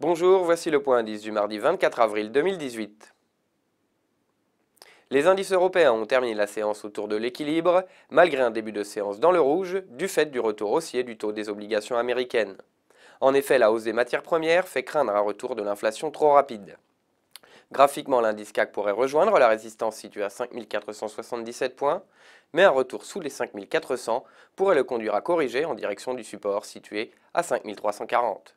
Bonjour, voici le point indice du mardi 24 avril 2018. Les indices européens ont terminé la séance autour de l'équilibre, malgré un début de séance dans le rouge, du fait du retour haussier du taux des obligations américaines. En effet, la hausse des matières premières fait craindre un retour de l'inflation trop rapide. Graphiquement, l'indice CAC pourrait rejoindre la résistance située à 5477 points, mais un retour sous les 5400 pourrait le conduire à corriger en direction du support situé à 5340.